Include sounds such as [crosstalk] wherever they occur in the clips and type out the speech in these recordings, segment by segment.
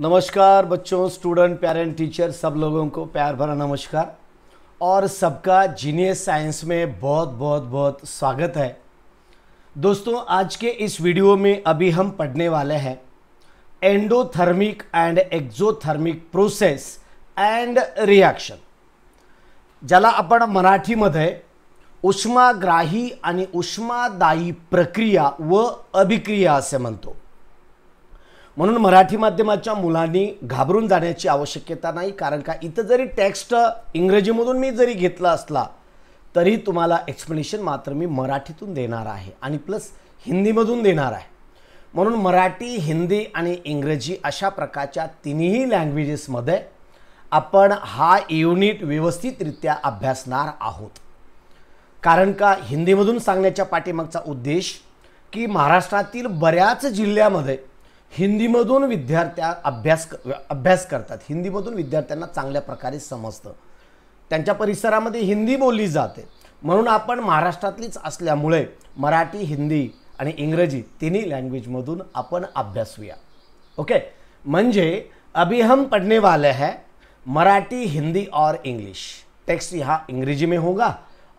नमस्कार बच्चों student parent teacher सब लोगों को प्यार भरा नमस्कार और सबका जीनियस साइंस में बहुत बहुत बहुत स्वागत है दोस्तों आज के इस वीडियो में अभी हम पढ़ने वाले हैं endothermic and exothermic process and reaction ज्याला मराठी मराठीमध्ये उष्माग्राही आणि उष्मादायी प्रक्रिया व अभिक्रिया मन तो म्हणून मराठी माध्यमाच्या मुलांनी घाबरून जाण्याची आवश्यकता नाही कारण का इथं जरी टेक्स्ट इंग्रजीमधून मी जरी घेतला असला तरी तुम्हाला एक्सप्लेनेशन मात्र मी मराठीतून देणार आहे आणि प्लस हिंदीमधून देणार आहे म्हणून मराठी हिंदी आणि इंग्रजी अशा प्रकारच्या तिन्ही लँग्वेजेसमध्ये आपण हा युनिट व्यवस्थितरित्या अभ्यासणार आहोत कारण का हिंदीमधून सांगण्याच्या पाठीमागचा उद्देश की महाराष्ट्रातील बऱ्याच जिल्ह्यामध्ये हिंदीमधून विद्यार्थ्या अभ्यास अभ्यास करतात हिंदीमधून विद्यार्थ्यांना चांगल्या प्रकारे समजतं त्यांच्या परिसरामध्ये हिंदी बोलली जाते म्हणून आपण महाराष्ट्रातलीच असल्यामुळे मराठी हिंदी आणि इंग्रजी तिन्ही लँग्वेजमधून आपण अभ्यासूया ओके म्हणजे अभी हम पढ़ने वाले हैं मराठी हिंदी और इंग्लिश टेक्स्ट यहाँ इंग्रजी में होगा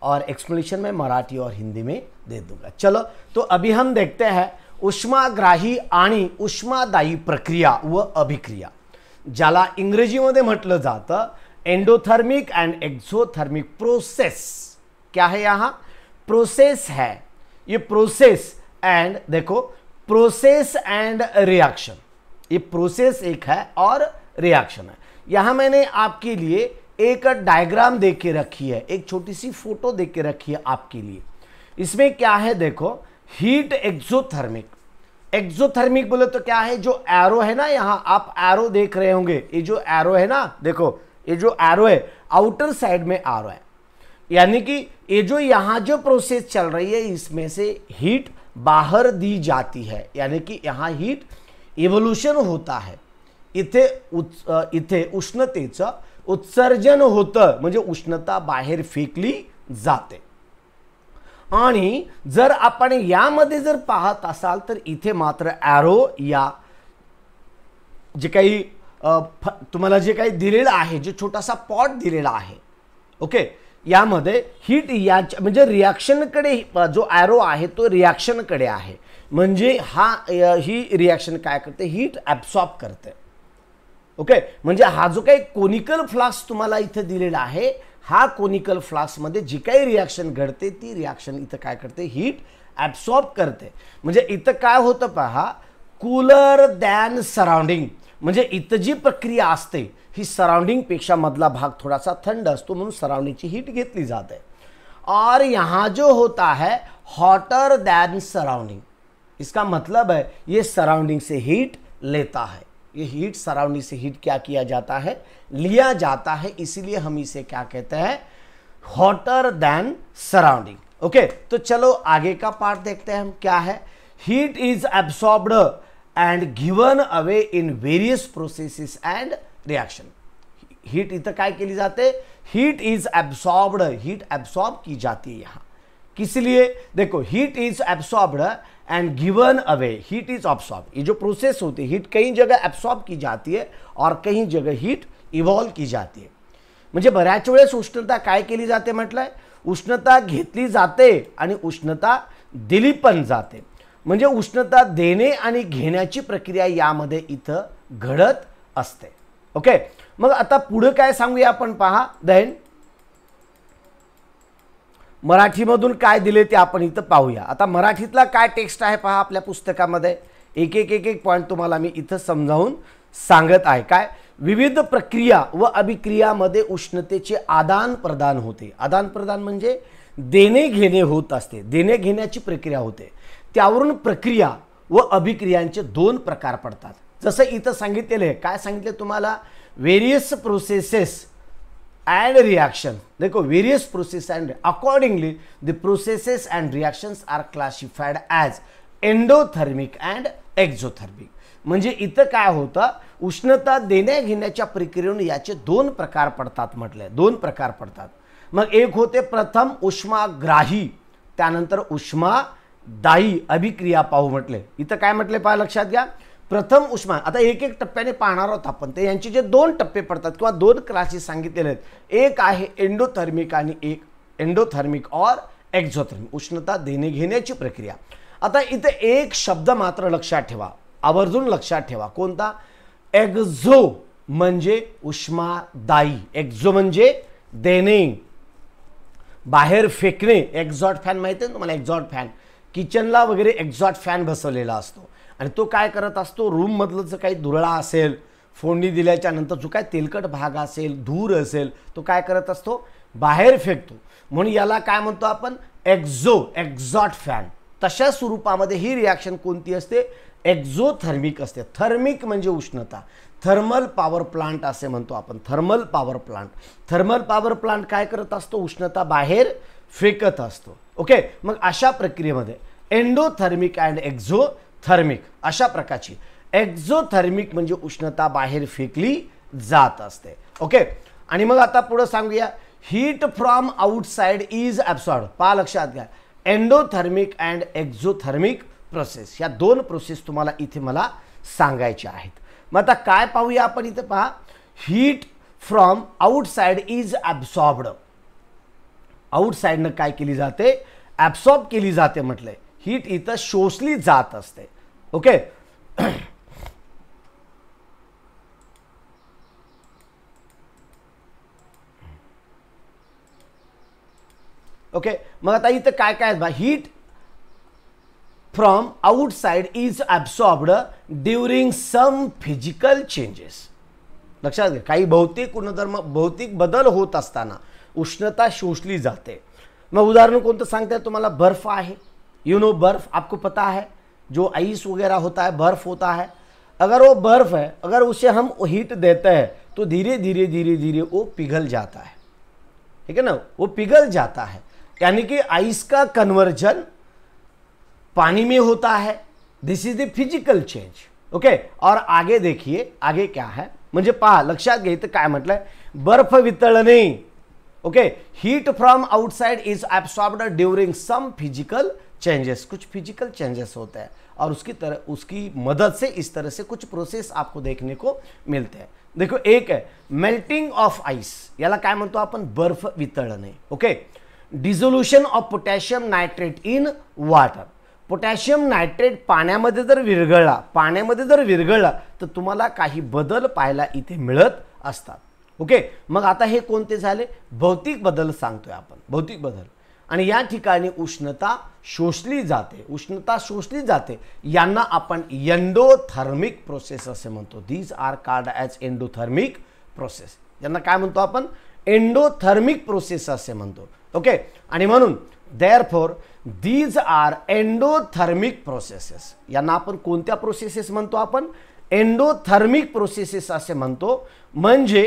और एक्सप्लेनेशन में मराठी और हिंदी में दे दूंगा चलो तो अभी हम देखते हैं उष्माग्राही आणि उष्मादायी प्रक्रिया व अभिक्रिया ज्याला इंग्रजीमध्ये म्हटलं जातं एंडोथर्मिक एंड एक्झोथर्मिक प्रोसेस क्या है यहाँ प्रोसेस है ये प्रोसेस एंड देखो प्रोसेस एंड रिएक्शन ये प्रोसेस एक है और रिएक्शन है यहाँ मैंने आपके लिए एक डायग्राम दे के रखी है एक छोटी सी फोटो दे के रखी है आपके लिए इसमें क्या है देखो हीट एक्सोथर्मिक एक्सोथर्मिक बोले तो क्या है जो एरो है ना यहाँ आप एरो देख रहे होंगे ये जो एरो है ना देखो ये जो एरो है आउटर साइड में रहा है यानी कि ये जो यहां जो प्रोसेस चल रही है इसमें से हीट बाहर दी जाती है यानी कि यहाँ हीट इवोल्यूशन होता है इथे इथे उष्णतेचं उत्सर्जन होतं म्हणजे उष्णता बाहेर फेकली जाते आणि जर आपण यामध्ये जर पाहत असाल तर इथे मात्र ॲरो या जे काही तुम्हाला जे काही दिलेलं आहे जे छोटासा पॉट दिलेला आहे ओके यामध्ये हीट या म्हणजे रिॲक्शनकडे जो ॲरो आहे तो रिॲक्शनकडे आहे म्हणजे हा ही रिॲक्शन काय करते हीट ॲब्सॉर्ब करते ओके म्हणजे हा जो काही कोनिकल फ्लास्क तुम्हाला इथे दिलेला आहे हा कोनिकल फ्लास्कमध्ये जी काही रिॲक्शन घडते ती रिॲक्शन इथं काय करते हीट ॲब्सॉर्ब करते म्हणजे इथं काय होतं पहा कूलर दॅन सराउंडिंग म्हणजे इथं जी प्रक्रिया असते ही सराउंडिंगपेक्षा मधला भाग थोडासा थंड असतो म्हणून सराउंडिंगची हीट घेतली जाते और यहाँ जो होता है हॉटर दैन सराउंडिंग इसका मतलब है ये सराउंडिंग से हीट लेता है ये हीट सराउंडिंग से हीट क्या किया जाता है लिया जाता है इसीलिए हम इसे क्या कहते हैं हॉटर देन सराउंडिंग ओके तो चलो आगे का पार्ट देखते हैं हम क्या है heat is absorbed and given away in various processes and reaction heat इथं काय लिए जाते heat is absorbed heat absorb की जाती है यहां किस लिए देखो heat is absorbed and given away heat is absorb ये जो प्रोसेस होती है हीट कई जगह एब्सॉर्ब की जाती है और कई जगह हीट इव्हॉल्व्ह की जाते म्हणजे बऱ्याच वेळेस उष्णता काय केली जाते म्हटलं आहे उष्णता घेतली जाते आणि उष्णता दिली पण जाते म्हणजे उष्णता देणे आणि घेण्याची प्रक्रिया यामध्ये इथं घडत असते ओके मग आता पुढं काय सांगूया आपण पहा दहन मराठीमधून काय दिले ते आपण इथं पाहूया आता मराठीतला काय टेक्स्ट आहे पहा आपल्या पुस्तकामध्ये एक एक एक एक पॉईंट तुम्हाला मी इथं समजावून सांगत आहे काय विविध प्रक्रिया व अभिक्रियामध्ये उष्णतेचे आदान प्रदान होते आदान प्रदान म्हणजे देणे घेणे होत असते देणे घेण्याची प्रक्रिया होते त्यावरून प्रक्रिया व अभिक्रियांचे दोन प्रकार पडतात जसं इथं सांगितलेलं आहे काय सांगितले तुम्हाला वेरियस प्रोसेसेस अँड रिॲक्शन देखो various process and accordingly the processes and reactions are classified as endothermic and exothermic म्हणजे इथं काय होतं उष्णता देण्या घेण्याच्या याचे दोन प्रकार पडतात म्हटले दोन प्रकार पडतात मग एक होते प्रथम उष्माग्राही त्यानंतर उष्मादायी अभिक्रिया पाहू म्हटले इथं काय म्हटले पहा लक्षात घ्या प्रथम उष्मा आता एक एक टप्प्याने पाहणार आहोत आपण ते यांचे जे दोन टप्पे पडतात किंवा दोन क्लासेस सांगितलेले आहेत एक आहे एंडोथर्मिक आणि एक एंडोथर्मिक और एक्झोथर्मिक उष्णता देणे घेण्याची प्रक्रिया आता इथं एक शब्द मात्र लक्षात ठेवा आवर्जून लक्षात ठेवा कोणता एक्झो म्हणजे उष्मादायी एक्झो म्हणजे देणे बाहेर फेकणे एक्झॉट फॅन माहिती आहे तुम्हाला एक्झॉट फॅन किचनला वगैरे एक्झॉट फॅन बसवलेला असतो आणि तो काय करत असतो रूममधलं जर काही दुरळा असेल फोडणी दिल्याच्या नंतर जो काय तेलकट भाग असेल धूर असेल तो काय करत असतो बाहेर फेकतो म्हणून याला काय म्हणतो आपण एक्झो एक्झॉट फॅन तशा स्वरूपामध्ये ही रिॲक्शन कोणती असते एक्झोथर्मिक असते थर्मिक म्हणजे उष्णता थर्मल पॉवर प्लांट असे म्हणतो आपण thermal power plant thermal power plant काय करत असतो उष्णता बाहेर फेकत असतो ओके मग अशा प्रक्रियेमध्ये एंडोथर्मिक अँड एक्झोथर्मिक अशा प्रकारची एक्झोथर्मिक म्हणजे उष्णता बाहेर फेकली जात असते ओके आणि मग आता पुढं सांगूया heat from outside is absorbed पा लक्षात घ्या एंडोथर्मिक अँड एक्झोथर्मिक प्रोसेस या दोन प्रोसेस तुम्हाला इथे मला सांगायचे आहेत मग आता काय पाहूया आपण इथं पहा heat from side is absorbed आउटसाईडनं काय केली जाते ॲब्सॉर्ब केली जाते म्हटलंय हीट इथं शोषली जात असते ओके ओके मग आता इथं काय काय heat from outside is absorbed during some physical changes लक्षात घ्या काही भौतिक गुणधर्म भौतिक बदल होत असताना उष्णता शोषली जाते मग उदाहरण कोणतं सांगते तुम्हाला बर्फ आहे यू नो बर्फ आपको पता है जो आइस वगैरह होता है बर्फ होता है अगर वो बर्फ है अगर उसे हम हीट देते हैं तो धीरे धीरे धीरे धीरे वो पिघल जाता है ठीक है ना वो पिघल जाता है यानी कि आइस का कन्वर्जन पानी में होता है this is the physical change okay और आगे देखिए आगे क्या है म्हणजे पहा लक्षात घ्यायचं तो काय म्हटलंय बर्फ वितळणे okay heat from outside is absorbed during some physical changes कुछ फिजिकल चेंजेस होते हैं और उसकी तरह उसकी मदद से इस तरह से कुछ प्रोसेस आपको देखने को मिलते हैं देखो एक है मेल्टिंग ऑफ आइस याला काय म्हणतो आपण बर्फ वितळणे okay dissolution of potassium nitrate in water potassium nitrate पाण्यामध्ये जर विरघळला पाण्यामध्ये जर विरघळला तर तुम्हाला काही बदल पाहायला इथे मिळत असतात ओके मग आता हे कोणते झाले भौतिक बदल सांगतोय आपण भौतिक बदल आणि या ठिकाणी उष्णता शोषली जाते उष्णता शोषली जाते यांना आपण एंडोथर्मिक प्रोसेस असे म्हणतो these are called as endothermic process यांना काय म्हणतो आपण एंडोथर्मिक प्रोसेस असे म्हणतो ओके आणि म्हणून therefore these are endothermic processes यांना आपण कोणत्या प्रोसेसेस म्हणतो आपण एंडोथर्मिक प्रोसेसेस असे म्हणतो म्हणजे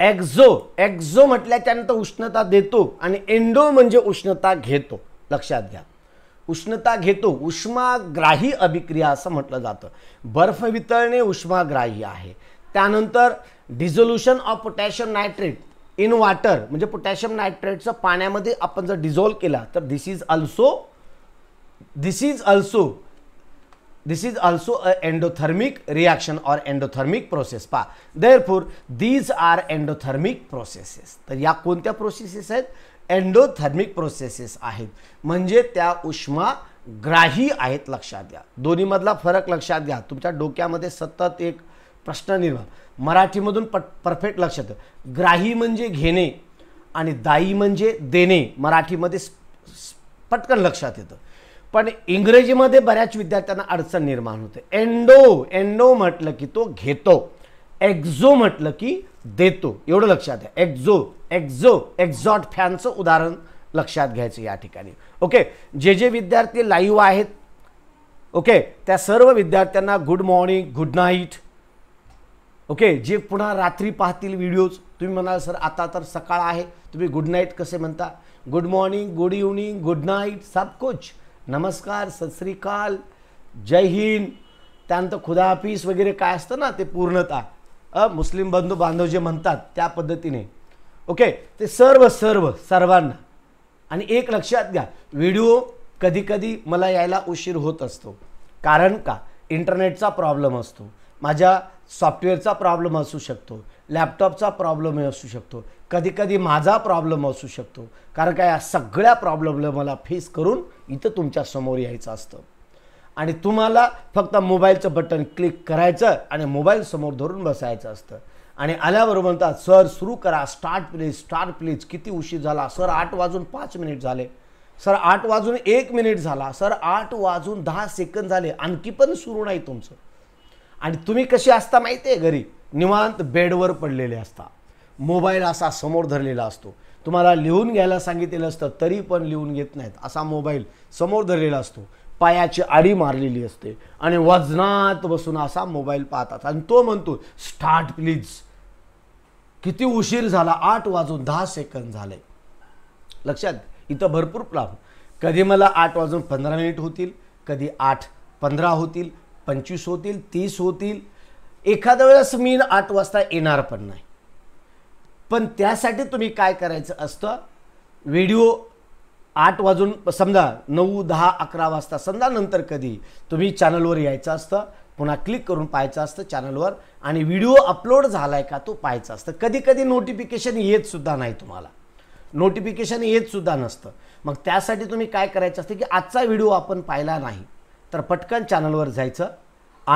एक्झो एक्झो म्हटल्या त्यानंतर उष्णता देतो आणि एंडो म्हणजे उष्णता घेतो लक्षात घ्या उष्णता घेतो उष्माग्राही अभिक्रिया असं म्हटलं जातं बर्फ वितळणे उष्माग्राही आहे त्यानंतर dissolution of potassium nitrate in water म्हणजे पोटॅशियम नायट्रेटचं पाण्यामध्ये आपण जर डिझॉल्व केला तर this is also this is also this is also a endothermic reaction or endothermic process पा for these are endothermic processes तर या कोणत्या प्रोसेसेस आहेत एंडोथर्मिक प्रोसेसेस आहेत म्हणजे त्या उष्मा ग्राही आहेत लक्षात घ्या दोन्हीमधला फरक लक्षात घ्या तुमच्या डोक्यामध्ये सतत एक प्रश्न निर्माण मराठीमधून पट परफेक्ट लक्षात ग्राही म्हणजे घेणे आणि दाई म्हणजे देणे मराठीमध्ये पटकन लक्षात येतं पण इंग्रजीमध्ये बऱ्याच विद्यार्थ्यांना अडचण निर्माण होते एंडो एंडो म्हटलं की तो घेतो एक्झो म्हटलं की देतो एवढं लक्षात घ्या एक्झो एक्झो एक्झॉट फॅनचं उदाहरण लक्षात घ्यायचं या ठिकाणी ओके जे जे विद्यार्थी लाईव्ह आहेत ओके त्या सर्व विद्यार्थ्यांना good morning good night okay जे पुन्हा रात्री पाहतील व्हिडिओज तुम्ही म्हणाल सर आता तर सकाळ आहे तुम्ही गुड नाईट कसे म्हणता good morning good evening good night सब कुछ नमस्कार सश्रीकाल जय हिंद त्यानंतर खुदाफीस वगैरे काय असतं ना ते पूर्णता अ मुस्लिम बंधू बांधव जे म्हणतात त्या पद्धतीने ओके ते सर्व सर्व सर्वांना आणि एक लक्षात घ्या व्हिडिओ कधीकधी मला यायला उशीर होत असतो कारण का इंटरनेटचा प्रॉब्लेम असतो माझ्या सॉफ्टवेअरचा प्रॉब्लेम असू शकतो लॅपटॉपचा प्रॉब्लेम असू शकतो कधीकधी माझा प्रॉब्लेम असू शकतो कारण का या सगळ्या प्रॉब्लेमला मला फेस करून इथं तुमच्या समोर यायचं असतं आणि तुम्हाला फक्त मोबाईलचं बटन क्लिक करायचं आणि मोबाईल समोर धरून बसायचं असतं आणि आल्याबरोबर म्हणतात सर सुरू करा स्टार्ट प्लीज स्टार्ट प्लीज किती उशीर झाला सर आठ वाजून पाच मिनिट झाले सर आठ वाजून एक मिनिट झाला सर आठ वाजून दहा सेकंद झाले आणखी पण सुरू नाही तुमचं आणि तुम्ही कशी असता माहिती आहे घरी निवांत बेडवर पडलेले असता मोबाईल असा समोर धरलेला असतो तुम्हाला लिहून घ्यायला सांगितलेलं असतं तरी पण लिहून घेत नाहीत असा मोबाईल समोर धरलेला असतो पायाची आडी मारलेली असते आणि वजनात बसून असा मोबाईल पाहतात आणि तो म्हणतो स्टार्ट प्लीज किती उशीर झाला आठ वाजून दहा सेकंद झाले लक्षात इथं भरपूर प्लाफ कधी मला आठ वाजून पंधरा मिनिट होतील कधी आठ पंधरा होतील पंचवीस होतील तीस होतील एखाद्या वेळेस मी आठ वाजता येणार पण नाही पण त्यासाठी तुम्ही काय करायचं असतं व्हिडिओ आठ वाजून समजा नऊ दहा अकरा वाजता समजा नंतर कधी तुम्ही चॅनलवर यायचं असतं पुन्हा क्लिक करून पाहायचं असतं चॅनलवर आणि व्हिडिओ अपलोड झाला आहे का तो पाहायचा असतं कधी कधी नोटिफिकेशन येतसुद्धा नाही तुम्हाला नोटिफिकेशन येतसुद्धा नसतं मग त्यासाठी तुम्ही काय करायचं असतं की आजचा व्हिडिओ आपण पाहिला नाही तर पटकन चॅनलवर जायचं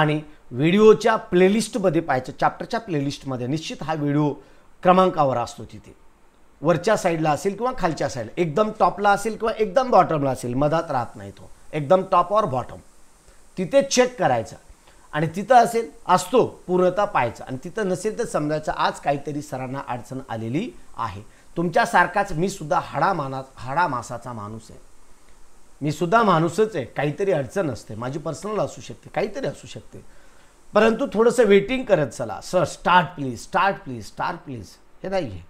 आणि व्हिडिओच्या प्लेलिस्टमध्ये पाहायचं चॅप्टरच्या प्लेलिस्टमध्ये निश्चित हा व्हिडिओ क्रमांकावर असतो तिथे वरच्या साईडला असेल किंवा खालच्या साईडला एकदम टॉपला असेल किंवा एकदम बॉटमला असेल मधात राहत नाही तो एकदम टॉप और बॉटम तिथे चेक करायचं आणि तिथं असेल असतो पूर्णता पाहायचा आणि तिथं नसेल तर समजायचं आज काहीतरी सरांना अडचण आलेली आहे तुमच्यासारखाच मी सुद्धा हाडा हाडामासाचा माणूस आहे मी सुद्धा माणूसच आहे काहीतरी अडचण असते माझी पर्सनल असू शकते काहीतरी असू शकते परंतु थोडंसं वेटिंग करत चला sir start please start please start please हे नाही आहे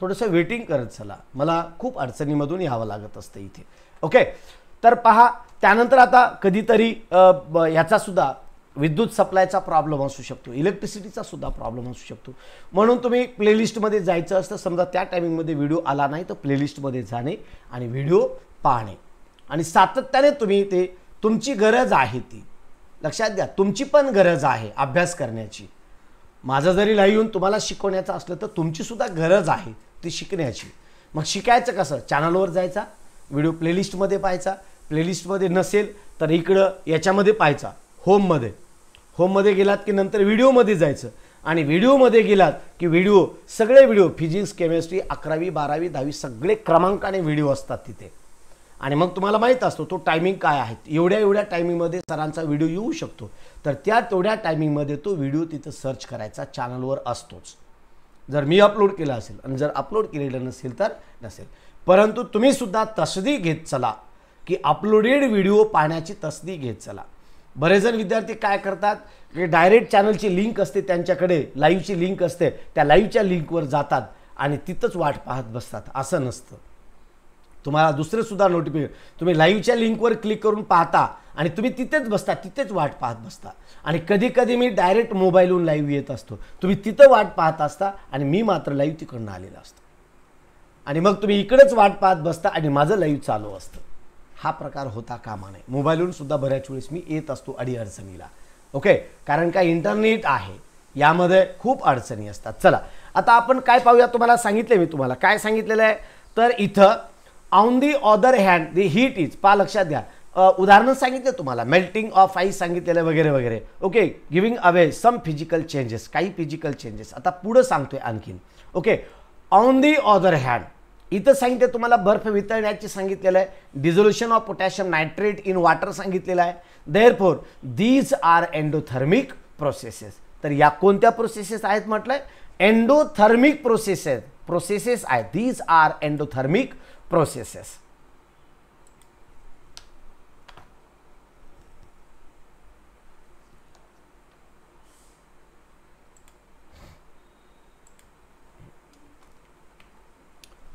थोडंसं वेटिंग करत चला मला खूप अडचणीमधून यावं लागत असतं इथे ओके तर पहा त्यानंतर आता कधीतरी ह्याचासुद्धा विद्युत सप्लायचा प्रॉब्लेम असू शकतो इलेक्ट्रिसिटीचा सुद्धा प्रॉब्लेम असू शकतो म्हणून तुम्ही प्लेलिस्टमध्ये जायचं असतं समजा त्या टायमिंगमध्ये व्हिडिओ आला नाही तर प्लेलिस्टमध्ये जाणे आणि व्हिडिओ पाहणे आणि सातत्याने तुम्ही ते तुमची गरज आहे ती लक्षात घ्या तुमची पण गरज आहे अभ्यास करण्याची माझं जरी लाईव्ह येऊन तुम्हाला शिकवण्याचं असलं तर तुमचीसुद्धा गरज आहे ती शिकण्याची मग शिकायचं कसं चॅनलवर जायचा व्हिडिओ प्लेलिस्टमध्ये पाहायचा प्लेलिस्टमध्ये नसेल तर इकडं याच्यामध्ये पाहायचा होममध्ये होममध्ये गेलात की नंतर व्हिडिओमध्ये जायचं आणि व्हिडिओमध्ये गेलात की व्हिडिओ सगळे व्हिडिओ फिजिक्स केमिस्ट्री अकरावी बारावी दहावी सगळे क्रमांकाने व्हिडिओ असतात तिथे आणि मग तुम्हाला माहीत असतो तो टायमिंग काय आहे एवढ्या एवढ्या टायमिंगमध्ये सरांचा व्हिडिओ येऊ शकतो तर त्या तेवढ्या टायमिंगमध्ये तो व्हिडिओ तिथं सर्च करायचा चॅनलवर असतोच जर मी अपलोड केला असेल आणि जर अपलोड केलेलं नसेल तर नसेल परंतु तुम्हीसुद्धा तसदी घेत चला की अपलोडेड व्हिडिओ पाहण्याची तसदी घेत चला बरेच जण विद्यार्थी काय करतात की डायरेक्ट चॅनलची लिंक असते त्यांच्याकडे लाईव्हची लिंक असते त्या लाईव्हच्या लिंकवर जातात आणि तिथंच वाट पाहत बसतात असं नसतं तुम्हाला दुसरं सुद्धा नोटिफिकेशन तुम्ही लाईव्हच्या लिंकवर क्लिक करून पाहता आणि तुम्ही तिथेच बसता तिथेच वाट पाहत बसता आणि कधी कधी मी डायरेक्ट मोबाईलहून लाईव्ह येत असतो तुम्ही तिथं वाट पाहत असता आणि मी मात्र लाईव्ह तिकडनं आलेलं असतो आणि मग तुम्ही इकडंच वाट पाहत बसता आणि माझं लाईव्ह चालू असतं हा प्रकार होता कामा नाही मोबाईलहून सुद्धा बऱ्याच वेळेस मी येत असतो अडीअडचणीला ओके कारण का इंटरनेट आहे यामध्ये खूप अडचणी असतात चला आता आपण काय पाहूया तुम्हाला सांगितले मी तुम्हाला काय सांगितलेलं आहे तर इथं on the other hand the heat is पा लक्षात घ्या उदाहरण सांगितलं तुम्हाला मेल्टिंग ऑफ आईस सांगितलेलं वगैरे वगैरे okay giving away some physical changes काही फिजिकल चेंजेस आता पुढं सांगतोय आणखीन okay on the other hand इथं सांगितलं तुम्हाला बर्फ वितळण्याचे सांगितलेलं आहे dissolution of potassium nitrate in water सांगितलेलं आहे there these are endothermic processes तर या कोणत्या प्रोसेसेस आहेत म्हटलंय एन्डोथर्मिक प्रोसेसेस प्रोसेसेस आहेत these are endothermic processes.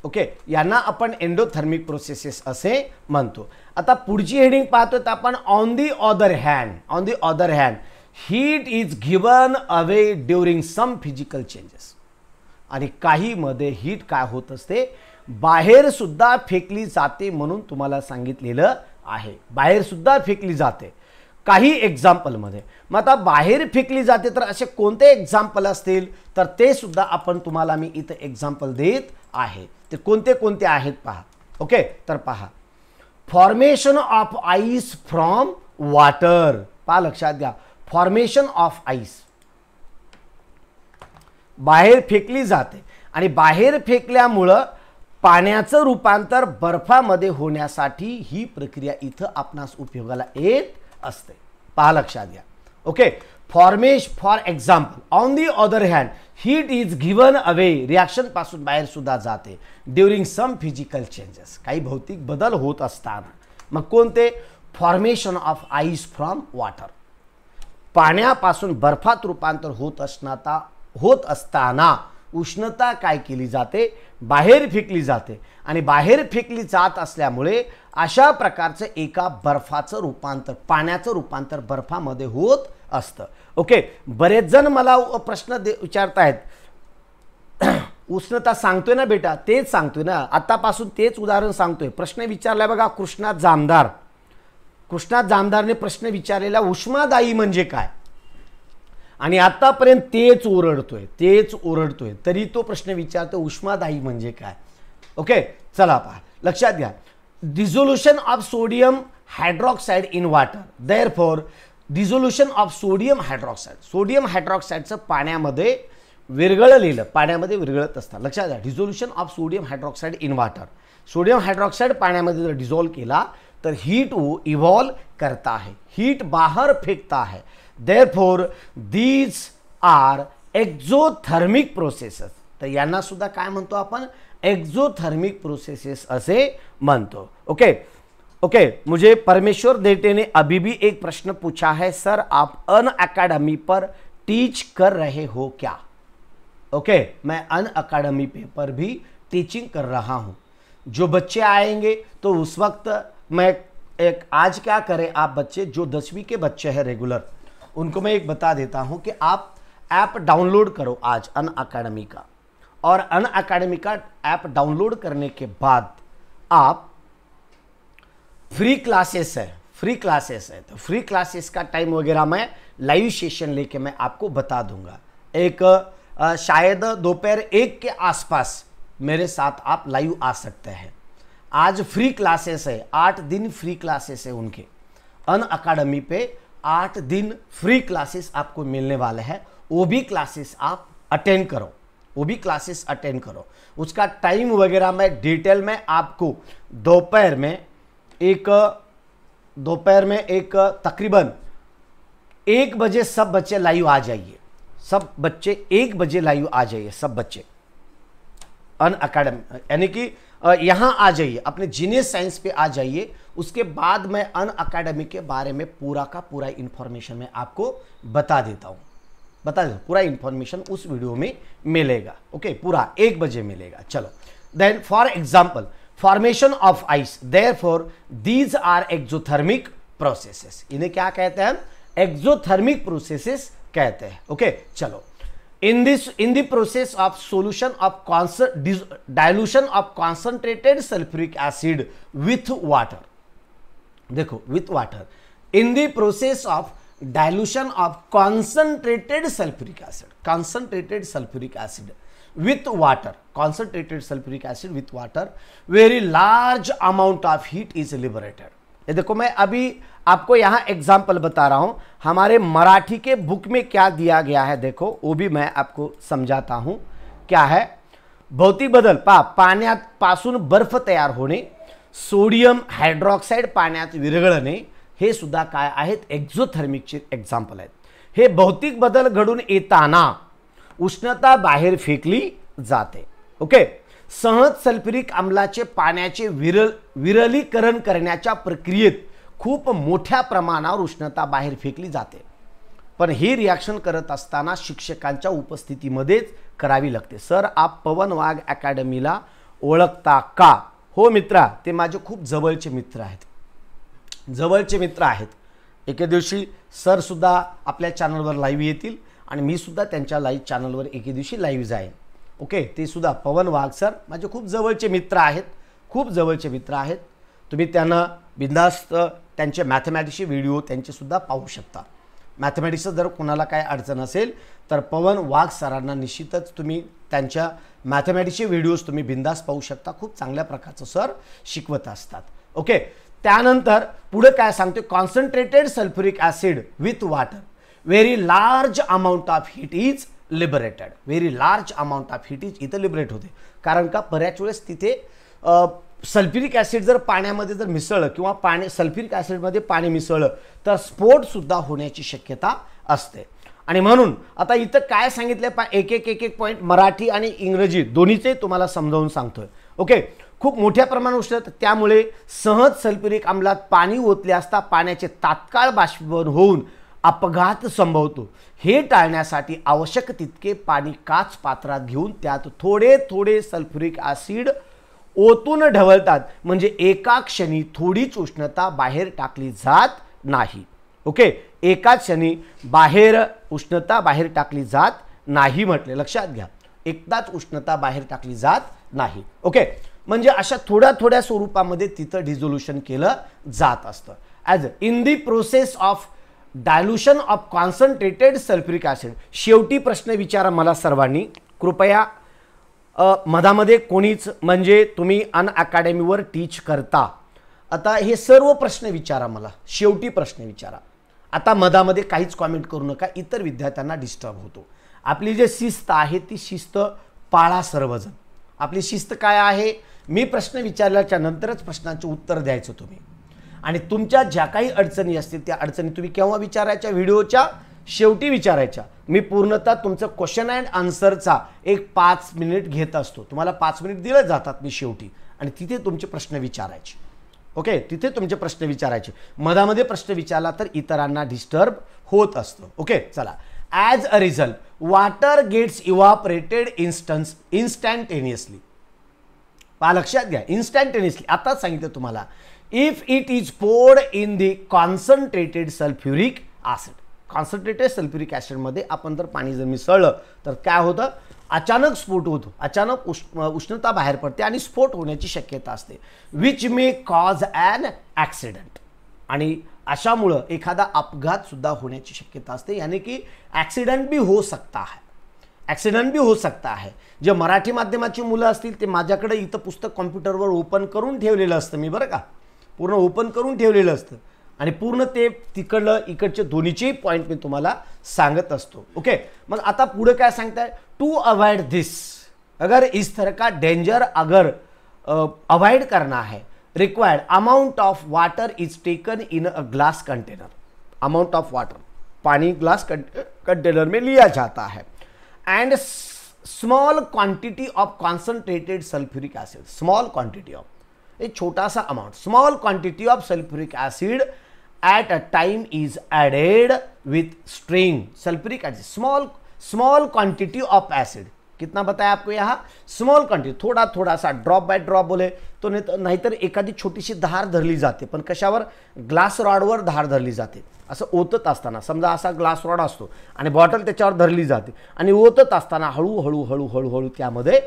Okay okay, यांना आपण एन्डोथर्मिक प्रोसेसेस असे म्हणतो आता पुढची हेडिंग पाहतो तर आपण on the other hand on the other hand heat is given away during some physical changes आणि काहीमध्ये हीट काय होत असते बाहेर सुद्धा फेकली जाते म्हणून तुम्हाला सांगितलेलं आहे बाहेर सुद्धा फेकली जाते काही मध्ये मग आता बाहेर फेकली जाते तर असे कोणते एक्झाम्पल असतील तर ते सुद्धा आपण तुम्हाला मी इथं एक्झाम्पल देत आहे ते कोणते कोणते आहेत पहा ओके तर पहा formation of ice from water पहा लक्षात घ्या फॉर्मेशन ऑफ आईस बाहेर फेकली जाते आणि बाहेर फेकल्यामुळं पाण्याचं रूपांतर बर्फामध्ये होण्यासाठी ही प्रक्रिया इथं आपणास उपयोगाला येत असते पहा लक्षात घ्या okay formation for example on the other hand heat is given away रिॲक्शनपासून बाहेर सुद्धा जाते ड्युरिंग सम फिजिकल चेंजेस काही भौतिक बदल होत असताना मग कोणते formation of ice from water पाण्यापासून बर्फात रूपांतर होत असताना होत असताना उष्णता काय केली जाते बाहेर फेकली जाते आणि बाहेर फेकली जात असल्यामुळे अशा प्रकारचं एका बर्फाचं रूपांतर पाण्याचं रूपांतर बर्फामध्ये होत असतं ओके बरेच जण मला प्रश्न दे विचारत आहेत [clears throat] उष्णता सांगतोय ना बेटा तेच सांगतोय ना आत्तापासून तेच उदाहरण सांगतोय प्रश्न विचारला बघा कृष्णा जामदार कृष्णा जामदारने प्रश्न विचारलेला उष्मादायी म्हणजे काय आणि आतापर्यंत तेच ओरडतोय तेच ओरडतोय तरी तो प्रश्न विचारतो उष्मादायी म्हणजे काय ओके चला पहा लक्षात घ्या dissolution of sodium hydroxide in water therefore dissolution of sodium hydroxide sodium हायड्रॉक्साईडचं पाण्यामध्ये विरगळलेलं पाण्यामध्ये विरघळत असतात लक्षात घ्या dissolution of sodium hydroxide in water sodium hydroxide पाण्यामध्ये जर डिझॉल्व केला तर हीट इव्हॉल्व करता है हीट बाहेर फेकता है therefore these are exothermic processes यहां सुधा का मन तो अपन एक्जोथर्मिक प्रोसेसेस असे तो ओके ओके मुझे परमेश्वर देटे ने अभी भी एक प्रश्न पूछा है सर आप अन अकाडमी पर टीच कर रहे हो क्या ओके okay, मैं अन अकाडमी पे पर भी टीचिंग कर रहा हूं जो बच्चे आएंगे तो उस वक्त मैं एक आज क्या करें आप बच्चे जो दसवीं के बच्चे हैं रेगुलर उनको मैं एक बता देता हूं कि आप ऐप डाउनलोड करो आज अन अकेडमी का और अन अकेडमी का ऐप डाउनलोड करने के बाद आप फ्री क्लासेस है फ्री क्लासेस है तो फ्री क्लासेस का टाइम वगैरह मैं लाइव सेशन लेके मैं आपको बता दूंगा एक शायद दोपहर एक के आसपास मेरे साथ आप लाइव आ सकते हैं आज फ्री क्लासेस है आठ दिन फ्री क्लासेस है उनके अन अकाडमी पे आठ दिन फ्री क्लासेस आपको मिलने वाले हैं वो भी क्लासेस आप अटेंड करो वो भी क्लासेस अटेंड करो उसका टाइम वगैरह मैं डिटेल में आपको दोपहर में एक दोपहर में एक तकरीबन एक बजे सब बच्चे लाइव आ जाइए सब बच्चे एक बजे लाइव आ जाइए सब बच्चे अन अकेडमी यानी कि यहाँ आ जाइए अपने जीनियस साइंस पे आ जाइए उसके बाद मैं अन अकेडमी के बारे में पूरा का पूरा इन्फॉर्मेशन मैं आपको बता देता हूँ बता देता पूरा इन्फॉर्मेशन उस वीडियो में मिलेगा ओके पूरा एक बजे मिलेगा चलो then for example formation of ice therefore these are exothermic processes इन्हें क्या कहते हैं एक्जोथर्मिक प्रोसेसेस कहते हैं ओके चलो in this in the process of solution of dilution of concentrated sulfuric acid with water dekho with water in the process of dilution of concentrated sulfuric acid concentrated sulfuric acid with water concentrated sulfuric acid with water very large amount of heat is liberated ye dekho main abhi आपको यहां example बता रहा हूं हमारे मराठी के book में क्या दिया गया है देखो वो भी मैं आपको समझाता हूं क्या है भौतिक बदल पा पाण्यात पासून बर्फ तयार होणे सोडियम हायड्रॉक्साईड पाण्यात विरघळणे हे सुद्धा काय आहेत एक्झोथर्मिकचे एक्झाम्पल आहेत हे भौतिक बदल घडून येताना उष्णता बाहेर फेकली जाते ओके सहज सल्फ्युरिक आम्लाचे पाण्याचे विरल विरलीकरण करण्याच्या प्रक्रियेत खूप मोठ्या प्रमाणावर उष्णता बाहेर फेकली जाते पण ही रिॲक्शन करत असताना शिक्षकांच्या उपस्थितीमध्येच करावी लागते सर आप पवन वाघ अकॅडमीला ओळखता का हो मित्रा ते माझे खूप जवळचे मित्र आहेत जवळचे मित्र आहेत एके दिवशी सरसुद्धा आपल्या चॅनलवर लाईव्ह येतील आणि मीसुद्धा त्यांच्या लाईव्ह चॅनलवर एके दिवशी लाईव्ह जाईन ओके ते सुद्धा पवन वाघ सर माझे खूप जवळचे मित्र आहेत खूप जवळचे मित्र आहेत तुम्ही त्यांना बिंदास्त त्यांचे मॅथमॅटिक्सचे व्हिडिओ त्यांचेसुद्धा पाहू शकता मॅथमॅटिक्सचं जर कोणाला काय अडचण असेल तर पवन वाघ सरांना निश्चितच तुम्ही त्यांच्या मॅथमॅटिक्सचे व्हिडिओज तुम्ही बिंदास पाहू शकता खूप चांगल्या प्रकारचं सर शिकवत असतात ओके त्यानंतर पुढे काय सांगतो concentrated sulphuric acid with water very large amount of heat is liberated very large amount of heat is इथं लिबरेट होते कारण का बऱ्याच वेळेस तिथे सल्फ्युरिक ॲसिड जर पाण्यामध्ये जर मिसळलं किंवा पाणी सल्फ्युरिक ॲसिडमध्ये पाणी मिसळलं तर स्फोटसुद्धा होण्याची शक्यता असते आणि म्हणून आता इथं काय सांगितलं पा एक एक एक एक पॉईंट मराठी आणि इंग्रजी दोन्हीचे तुम्हाला समजावून सांगतोय ओके खूप मोठ्या प्रमाणात उष्णता त्यामुळे सहज सल्फ्युरिक अंमलात पाणी ओतले असता पाण्याचे तात्काळ बाष्पीभवन होऊन अपघात संभवतो हे टाळण्यासाठी आवश्यक तितके पाणी काच पात्रात घेऊन त्यात थोडे थोडे सल्फ्युरिक ॲसिड ओतून ढवळतात म्हणजे एका क्षणी थोडीच उष्णता बाहेर टाकली जात नाही ओके एकाच क्षणी बाहेर उष्णता बाहेर टाकली जात नाही म्हटले लक्षात घ्या एकदाच उष्णता बाहेर टाकली जात नाही ओके म्हणजे अशा थोड्या थोड्या स्वरूपामध्ये तिथं डिझोल्युशन केलं जात असतं as in the process of dilution of concentrated sulphuric acid शेवटी प्रश्न विचारा मला सर्वांनी कृपया मधामध्ये कोणीच म्हणजे तुम्ही अन टीच करता आता हे सर्व प्रश्न विचारा मला शेवटी प्रश्न विचारा आता मधामध्ये काहीच कॉमेंट करू नका इतर विद्यार्थ्यांना डिस्टर्ब होतो आपली जे शिस्त आहे ती शिस्त पाळा सर्वजण आपली शिस्त काय आहे मी प्रश्न विचारल्याच्या नंतरच प्रश्नाचे उत्तर द्यायचं तुम्ही आणि तुमच्या ज्या काही अडचणी असतील त्या अडचणी तुम्ही केव्हा विचारायच्या व्हिडिओच्या शेवटी विचारायच्या मी पूर्णतः तुमचं क्वेश्चन अँड आन्सरचा एक पाच मिनिट घेत असतो तुम्हाला पाच मिनिट दिले जातात मी शेवटी आणि तिथे तुमचे प्रश्न विचारायचे ओके तिथे तुमचे प्रश्न विचारायचे मधामध्ये प्रश्न विचारला तर इतरांना डिस्टर्ब होत असतो ओके चला as a result water gets evaporated instance instantaneously पहा लक्षात घ्या इन्स्टंटेनियसली आताच सांगितलं तुम्हाला if it is poured in the concentrated sulphuric acid concentrated sulphuric ॲसिडमध्ये आपण जर पाणी जर मिसळलं तर काय होतं अचानक स्फोट होतो अचानक उष्ण उष्णता बाहेर पडते आणि स्फोट होण्याची शक्यता असते which may cause an accident आणि अशामुळं एखादा अपघात सुद्धा होण्याची शक्यता असते याने की ऍक्सिडेंट बी हो सकता आहे ॲक्सिडेंट बी हो सकता आहे जे मराठी माध्यमाची मुलं असतील ते माझ्याकडे इथं पुस्तक कॉम्प्युटरवर ओपन करून ठेवलेलं असतं मी बरं का पूर्ण ओपन करून ठेवलेलं असतं आणि पूर्ण ते तिकडलं इकडचे दोन्हीचेही पॉईंट मी तुम्हाला सांगत असतो ओके मग आता पुढे काय सांगताय टू अवॉइड दिस अगर इस तर का डेंजर अगर अवॉइड करना आहे required amount of water is taken in a glass container amount of water पाणी ग्लास कंटेनर में लिया जाता है and small quantity of concentrated sulphuric acid small quantity of एक छोटासा amount small quantity of sulphuric acid at a time is added with string sulfuric small small small quantity of acid कितना बताया आपको यहाँ स्मॉल क्वांटिटी थोडा थोडासा drop by drop बोले तो नाही नाहीतर एखादी छोटीशी धार धरली जाते पण कशावर ग्लास रॉडवर धार धरली जाते असं ओतत असताना समजा असा ग्लास रॉड असतो आणि बॉटल त्याच्यावर धरली जाते आणि ओतत असताना हळूहळू हळूहळू त्यामध्ये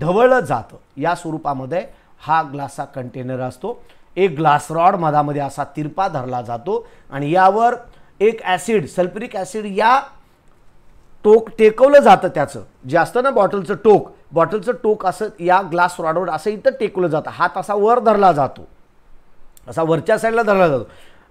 ढवळलं जातं या स्वरूपामध्ये हा ग्लासचा कंटेनर असतो एक ग्लास रॉड मधामध्ये असा तिरपा धरला जातो आणि यावर एक ॲसिड सल्फ्युरिक ॲसिड या टोक टेकवलं जातं त्याचं जे ना बॉटलचं टोक बॉटलचं टोक असं या ग्लास रॉडवर असं इथं टेकवलं जातं हात असा वर धरला जातो असा वरच्या साईडला धरला जातो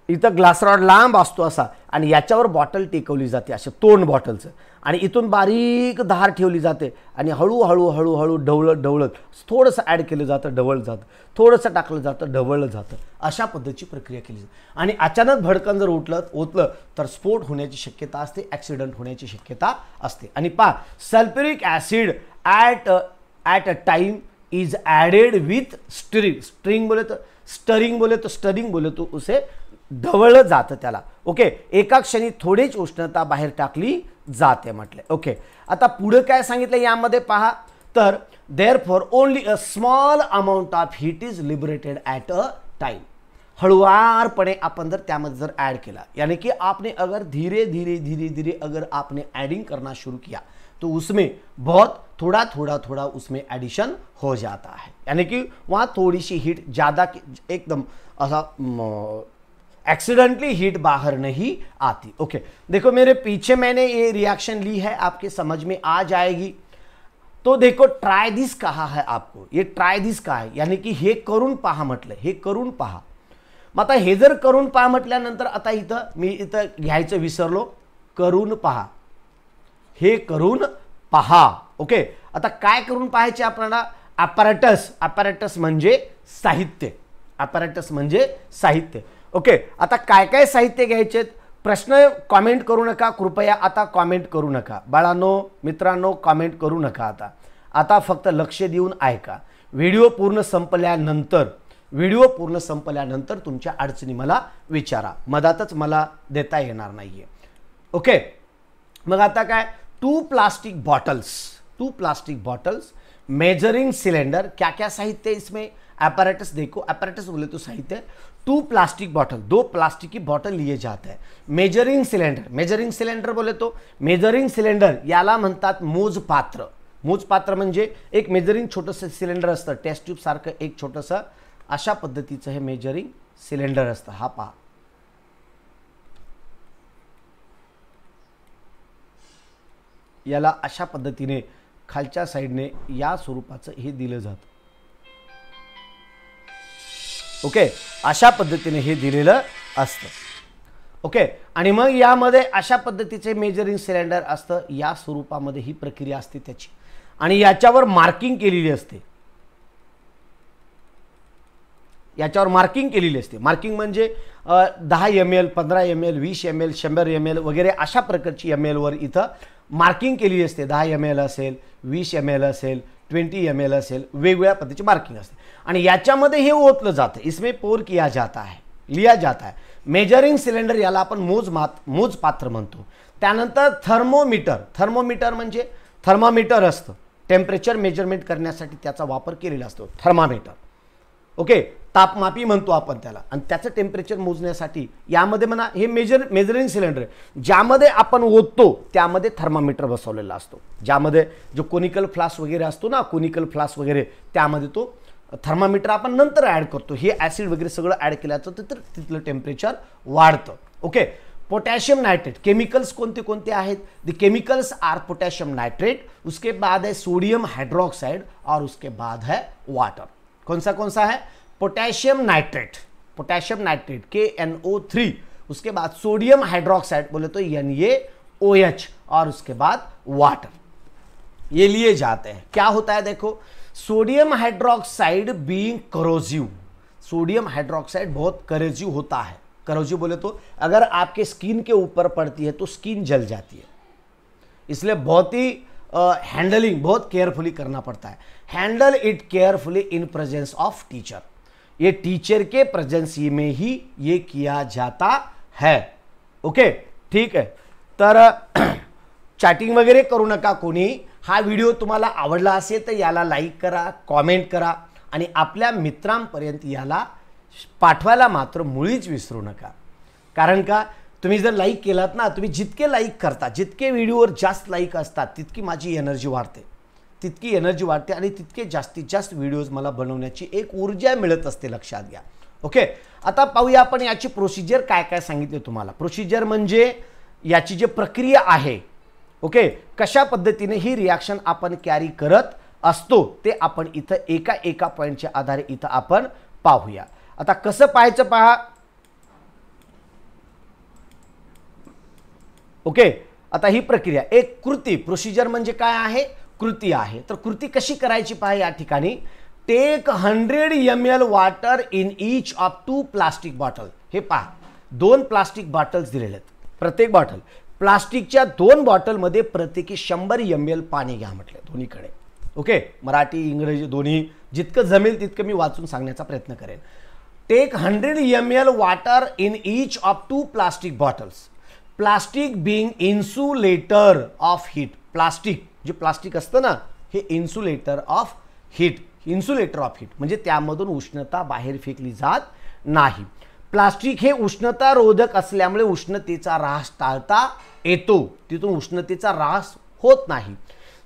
इथं ग्लास रॉड लांब असतो असा आणि याच्यावर बॉटल टेकवली जाते असे तोंड बॉटलचं आणि इथून बारीक धार ठेवली जाते आणि हळूहळू हळूहळू ढवळत ढवळत थोडंसं ॲड केलं जातं ढवळ जातं थोडंसं टाकलं जातं ढवळलं जातं अशा पद्धतीची प्रक्रिया केली जाते आणि अचानक भडकन जर उठलं ओतलं तर स्फोट होण्याची शक्यता असते ॲक्सिडंट होण्याची शक्यता असते आणि पा sulphuric acid at at a time is added with string string बोले तर स्टरिंग बोले तो स्टरिंग बोले तो उसे ढवळलं जातं त्याला ओके एका क्षणी थोडीच उष्णता बाहेर टाकली जाते म्हटलं ओके आता पुढं काय सांगितलं यामध्ये पहा तर therefore only a small amount of heat is liberated at a time हळुवारपणे आपण जर त्यामध्ये जर ॲड केला यानी की आपने अगर धीरे धीरे धीरे धीरे अगर आपने ॲडिंग करना शुरू किया तो उसमें बहुत थोड़ा थोड़ा थोड़ा उसमें एडिशन हो जाता है यानी की वहाँ थोड़ी सी हीट ज़्यादा एकदम असा एक्सीडेंटली हीट बाहर नहीं आती ओके देखो मेरे पीछे मैंने ये रिएक्शन ली है आपके समझ में आ जाएगी तो देखो ट्राय कहा है आपको ये ट्राय दिस का यानी कि हे करून पहा म्हटलं हे करून पहा मग हे जर करून पहा म्हटल्यानंतर आता इथं मी इथं घ्यायचं विसरलो करून पहा हे करून पहा ओके आता काय करून पाहायचे आपल्याला अपॅरेटस अपॅरेटस म्हणजे साहित्य अपॅरेटस म्हणजे साहित्य ओके आता काय काय साहित्य घ्यायचेत प्रश्न कॉमेंट करू नका कृपया आता कॉमेंट करू नका बाळांनो मित्रांनो कॉमेंट करू नका आता आता फक्त लक्ष देऊन ऐका व्हिडिओ पूर्ण संपल्यानंतर व्हिडिओ पूर्ण संपल्यानंतर तुमच्या अडचणी मला विचारा मधातच मला देता येणार नाही ओके मग आता काय two plastic bottles two plastic bottles measuring cylinder क्या क्या साहित्य इसमें ॲपॅरेटस देखो ॲपॅरेटस बोलतो साहित्य टू प्लास्टिक बॉटल दो प्लास्टिक की बॉटल लिए जात आहे मेजरिंग सिलेंडर मेजरिंग सिलेंडर बोले तो मेजरिंग सिलेंडर याला म्हणतात मोज मोजपात्र म्हणजे एक मेजरिंग छोटंसं सिलेंडर असतं टेस्ट ट्यूब सारखं एक छोटंसं अशा पद्धतीचं हे मेजरिंग सिलेंडर असतं हा पहा याला अशा पद्धतीने खालच्या साईडने या स्वरूपाचं हे दिलं जातं ओके अशा पद्धतीने हे दिलेलं असतं ओके आणि मग यामध्ये अशा पद्धतीचे मेजरिंग सिलेंडर असतं या स्वरूपामध्ये ही प्रक्रिया असते त्याची आणि याच्यावर मार्किंग केलेली असते याच्यावर मार्किंग केलेली असते मार्किंग म्हणजे दहा एम एल पंधरा एम एल वीस एम एल शंभर एम एल वगैरे अशा प्रकारची एम एलवर इथं मार्किंग केलेली असते दहा एम एल असेल वीस एम एल असेल ट्वेंटी एम एल असेल वेगवेगळ्या पद्धतीची मार्किंग असते आणि याच्यामध्ये हे ओतलं जातं इसमे पोर किया जाता आहे लिया जाता आहे मेजरिंग सिलेंडर याला आपण मोज मात मोज पात्र म्हणतो त्यानंतर थर्मोमीटर थर्मोमीटर म्हणजे थर्मामीटर असतं टेम्परेचर मेजरमेंट करण्यासाठी त्याचा वापर केलेला असतो थर्मामीटर ओके तापमापी म्हणतो आपण त्याला आणि त्याचं टेम्परेचर मोजण्यासाठी यामध्ये म्हणा हे मेजर मेजरिंग सिलेंडर ज्यामध्ये आपण ओततो त्यामध्ये थर्मामीटर बसवलेला असतो ज्यामध्ये जो कोनिकल फ्लास वगैरे असतो ना कोनिकल फ्लास वगैरे त्यामध्ये तो थर्मामीटर आप नंतर ऐड करतो हे वगैरह सग सगळं ॲड केलं टेम्परेचर वाड़ ओके पोटैशियम नाइट्रेट केमिकल्स को केमिकल्स आर पोटैशियम नाइट्रेट उसके बाद है सोडियम हाइड्रोक्साइड और उसके बाद है वाटर कौन सा कौन सा है potassium nitrate potassium nitrate K N O three उसके बाद सोडियम हाइड्रोक्साइड बोले तो एन ए ओ एच और उसके बाद वाटर ये लिए जाते हैं क्या होता है देखो sodium hydroxide being corrosive sodium hydroxide बहुत करोजिव होता है करोजिव बोले तो अगर आपके स्किन के ऊपर पड़ती है तो स्किन जल जाती है इसलिए बहुत ही हैंडलिंग uh, बहुत केयरफुली करना पड़ता है handle it carefully in presence of teacher ये टीचर के प्रेजेंस में ही ये किया जाता है ओके ठीक है तर चैटिंग [clears throat] वगैरह करू को नहीं हा व्हिडिओ तुम्हाला आवडला असेल तर याला लाईक करा कॉमेंट करा आणि आपल्या मित्रांपर्यंत याला पाठवायला मात्र मुळीच विसरू नका कारण का तुम्ही जर लाईक केलात ना तुम्ही जितके लाईक करता जितके व्हिडिओवर जास्त लाईक असतात तितकी माझी एनर्जी वाढते तितकी एनर्जी वाढते आणि तितके जास्तीत जास्त व्हिडिओज मला बनवण्याची एक ऊर्जा मिळत असते लक्षात घ्या ओके आता पाहूया आपण याची प्रोसिजर काय काय सांगितले तुम्हाला प्रोसिजर म्हणजे याची जी प्रक्रिया आहे ओके कशा पद्धतीने ही रिॲक्शन आपण कॅरी करत असतो ते आपण इथं एका एका पॉईंटच्या आधारे इथं आपण पाहूया आता कसं पाहायचं पहा ओके आता ही प्रक्रिया एक कृती प्रोसिजर म्हणजे काय आहे कृती आहे तर कृती कशी करायची पहा या ठिकाणी take hundred M L water in each of two plastic bottle हे पहा दोन प्लास्टिक बॉटल्स दिलेले आहेत प्रत्येक बॉटल प्लास्टिकच्या दोन बॉटलमध्ये प्रत्येकी शंभर एम एल पाणी घ्या म्हटलं दोन्हीकडे ओके मराठी इंग्रजी दोन्ही जितकं जमेल तितकं मी वाचून सांगण्याचा प्रयत्न करेन take hundred M L water in each of two plastic bottles plastic being insulator of heat plastic जे प्लास्टिक असतं ना हे insulator of heat insulator of heat म्हणजे त्यामधून उष्णता बाहेर फेकली जात नाही प्लास्टिक हे उष्णता रोधक असल्यामुळे उष्णतेचा ऱ्हास टाळता येतो तिथून उष्णतेचा ऱ्हास होत नाही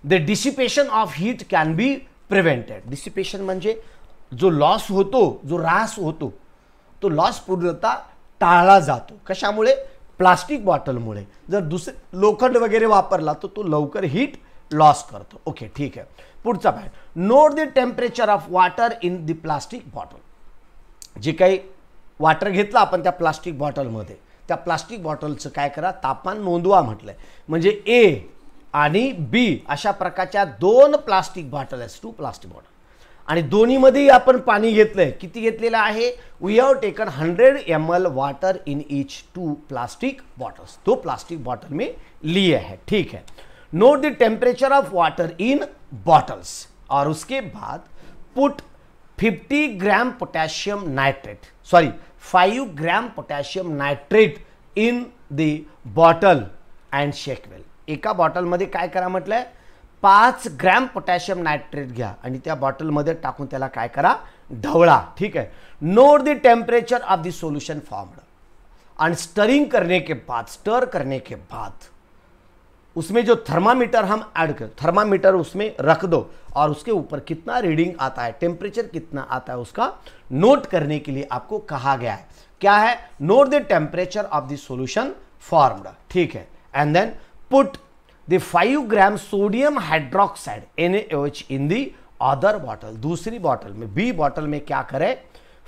the dissipation of heat can be prevented dissipation म्हणजे जो लॉस होतो जो ऱ्हास होतो तो लॉस पूर्णता टाळला जातो कशामुळे प्लास्टिक बॉटलमुळे जर दुसरे लोखंड वगैरे वापरला तर तो लवकर हीट लॉस करतो ओके ठीक आहे पुढचा point note the temperature of water in the plastic bottle जे काही वॉटर घेतलं आपण त्या प्लास्टिक बॉटलमध्ये त्या प्लास्टिक बॉटलचं काय करा तापमान नोंदवा म्हटलं म्हणजे ए आणि बी अशा प्रकारच्या दोन प्लास्टिक बॉटल आहेत टू प्लास्टिक बॉटल आणि दोन्हीमध्येही आपण पाणी घेतलं आहे किती घेतलेलं आहे we have taken hundred M L water in each two plastic bottles तो प्लास्टिक बॉटल मी लिए आहे ठीक आहे note the temperature of water in bottles और उसके बाद put 50 gram potassium nitrate sorry five gram potassium nitrate in the bottle and shake well एका बॉटलमध्ये काय करा म्हटलं आहे पाच ग्रॅम पोटॅशियम नायट्रेट घ्या आणि त्या बॉटलमध्ये टाकून त्याला काय करा ढवळा ठीक आहे note the temperature of the solution formed आणि स्टरिंग करणे के बाद स्टर करणे के बाद उसमें जो थर्मामीटर हम ऐड कर थर्मामीटर उसमें रख दो और उसके ऊपर कितना रीडिंग आता है टेम्परेचर कितना आता है उसका नोट करने के लिए आपको कहा गया है क्या है note the temperature of the solution formed ठीक है and then put the five gram sodium hydroxide an in the other bottle दूसरी बॉटल में बी बॉटल में क्या करें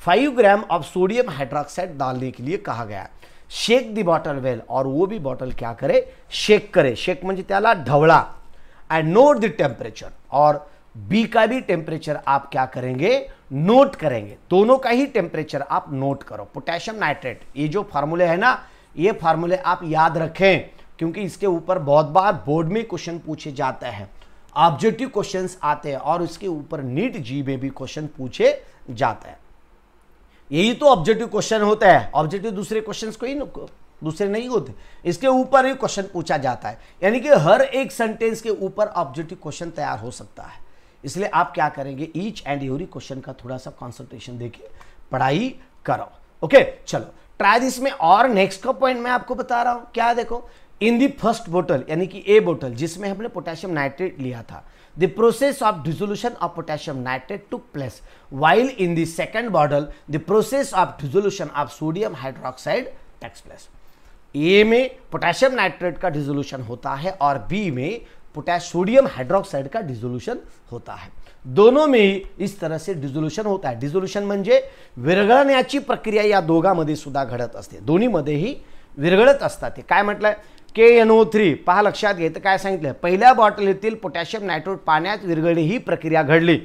five gram of sodium hydroxide डालने के लिए कहा गया है शेक दी बॉटल वेल और वो भी बॉटल क्या करे शेक करे शेक मे ढवला एंड नोट द टेम्परेचर और बी का भी टेम्परेचर आप क्या करेंगे नोट करेंगे दोनों का ही टेम्परेचर आप नोट करो पोटेशियम नाइट्रेट ये जो फार्मूले है ना ये फार्मूले आप याद रखें क्योंकि इसके ऊपर बहुत बार बोर्ड में क्वेश्चन पूछे जाते हैं ऑब्जेक्टिव क्वेश्चंस आते हैं और इसके ऊपर नीट जी में भी क्वेश्चन पूछे जाते हैं यही तो ऑब्जेक्टिव क्वेश्चन होता है ऑब्जेक्टिव दूसरे क्वेश्चंस को ही दूसरे नहीं होते इसके ऊपर ही क्वेश्चन पूछा जाता है यानी कि हर एक सेंटेंस के ऊपर ऑब्जेक्टिव क्वेश्चन तैयार हो सकता है इसलिए आप क्या करेंगे ईच एंड एवरी क्वेश्चन का थोड़ा सा कॉन्सेंट्रेशन देके पढ़ाई करो ओके चलो ट्राई दिस में और नेक्स्ट का पॉइंट मैं आपको बता रहा हूं क्या देखो इन दी फर्स्ट बोटल यानी कि ए बोटल जिसमें हमने पोटेशियम नाइट्रेट लिया था the process of dissolution of potassium nitrate took place while in the second bottle the process of dissolution of sodium hydroxide takes place ए में पोटॅशियम नाइट्रेट का dissolution होता है और बी में पोटॅश सोडियम हाइड्रोक्साइड का dissolution होता है दोनों में ही इस तरह से डिझोल्युशन होत आहे डिझोल्युशन म्हणजे विरघळण्याची प्रक्रिया या दोघांमध्ये सुद्धा घडत असते दोन्हीमध्येही विरघळत असतात ते काय म्हटलंय के एन ओ थ्री पहा लक्षात घ्यायचं काय सांगितलं पहिल्या बॉटलीतील पोटॅशियम नायट्रोट पाण्यात विरघळणे ही प्रक्रिया घडली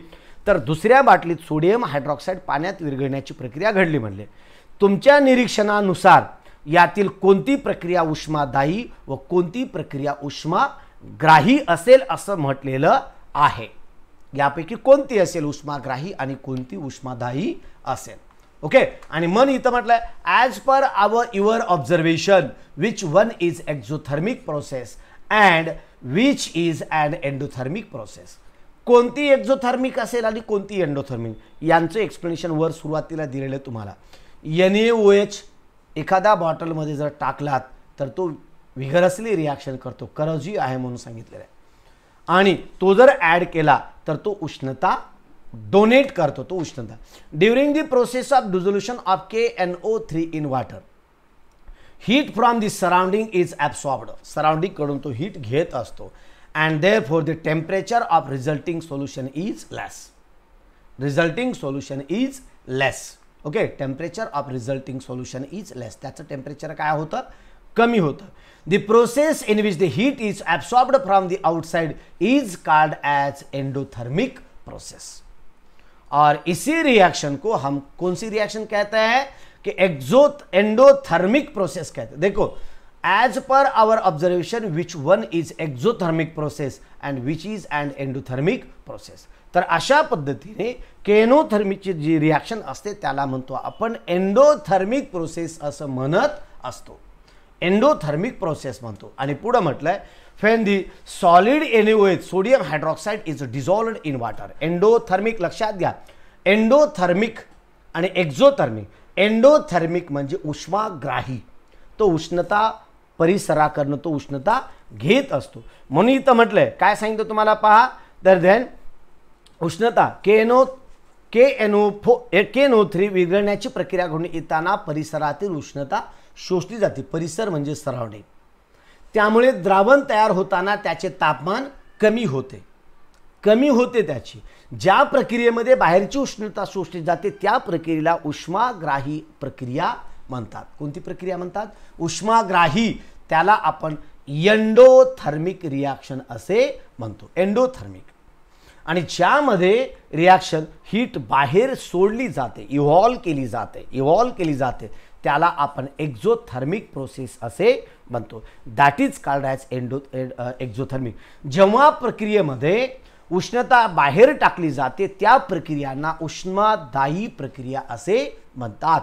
तर दुसऱ्या बाटलीत सोडियम हायड्रॉक्साईड पाण्यात विरघळण्याची प्रक्रिया घडली म्हणले तुमच्या निरीक्षणानुसार यातील कोणती प्रक्रिया उष्मादायी व कोणती प्रक्रिया उष्माग्राही असेल असं म्हटलेलं आहे यापैकी कोणती असेल उष्माग्राही आणि कोणती उष्मादायी असेल ओके आणि मन इथं म्हटलंय as per our your observation which one is exothermic process and which is and endothermic process कोणती एक्झोथर्मिक असेल आणि कोणती एन्डोथर्मिक यांचं एक्सप्लेनेशन वर सुरुवातीला दिलेलं तुम्हाला एन ए ओ एच एखादा बॉटलमध्ये जर टाकलात तर तो विघरसली रिॲक्शन करतो करजी आहे म्हणून सांगितलेलं आहे आणि तो जर ॲड केला तर तो उष्णता डोनेट करतो तो उष्णता during the process of dissolution of K N O three in water heat from the surrounding is absorbed सराउंडिंगकडून तो हीट घेत असतो and therefore the temperature of resulting solution is less resulting solution is less okay temperature of resulting solution is less त्याचं temperature काय होतं कमी होतं the process in which the heat is absorbed from the outside is called as endothermic process और इसी reaction को हम कौन C reaction कहते हैं कि एक्जोथ एंडोथर्मिक प्रोसेस कहते हैं देखो as per our observation which one is exothermic process and which is and endothermic process तर अशा पद्धतीने केनोथर्मिकची जी रिॲक्शन असते त्याला म्हणतो आपण एंडोथर्मिक प्रोसेस असं म्हणत असतो एंडोथर्मिक प्रोसेस म्हणतो आणि पुढं म्हटलंय when solid solid sodium sodium is is dissolved in water लक्षात घ्या एंडोथर्मिक आणि एक्झोथर्मिक एंडोथर्मिक म्हणजे उष्माग्राही तो उष्णता परिसराकडनं तो उष्णता घेत असतो म्हणून इथं म्हटलं काय सांगितलं तुम्हाला पहा तर देन उष्णता केनो के एनो फो के थ्री विरघळण्याची प्रक्रिया घडून येताना परिसरातील उष्णता शोषली जाते परिसर म्हणजे सराउंडिंग त्यामुळे द्रावण तयार होताना त्याचे तापमान कमी होते कमी होते त्याची ज्या प्रक्रियेमध्ये बाहेरची उष्णता शोषली जाते त्या प्रक्रियेला उष्माग्राही प्रक्रिया म्हणतात कोणती प्रक्रिया म्हणतात उष्माग्राही त्याला आपण एंडोथर्मिक रिॲक्शन असे म्हणतो एंडोथर्मिक आणि ज्यामध्ये रिॲक्शन हीट बाहेर सोडली जाते इव्हॉल्व केली जाते इव्हॉल्व केली जाते त्याला आपण एक्झोथर्मिक प्रोसेस असे म्हणतो that is called as endo exothermic जेव्हा प्रक्रियेमध्ये उष्णता बाहेर टाकली जाते त्या प्रक्रियांना उष्मादायी प्रक्रिया असे म्हणतात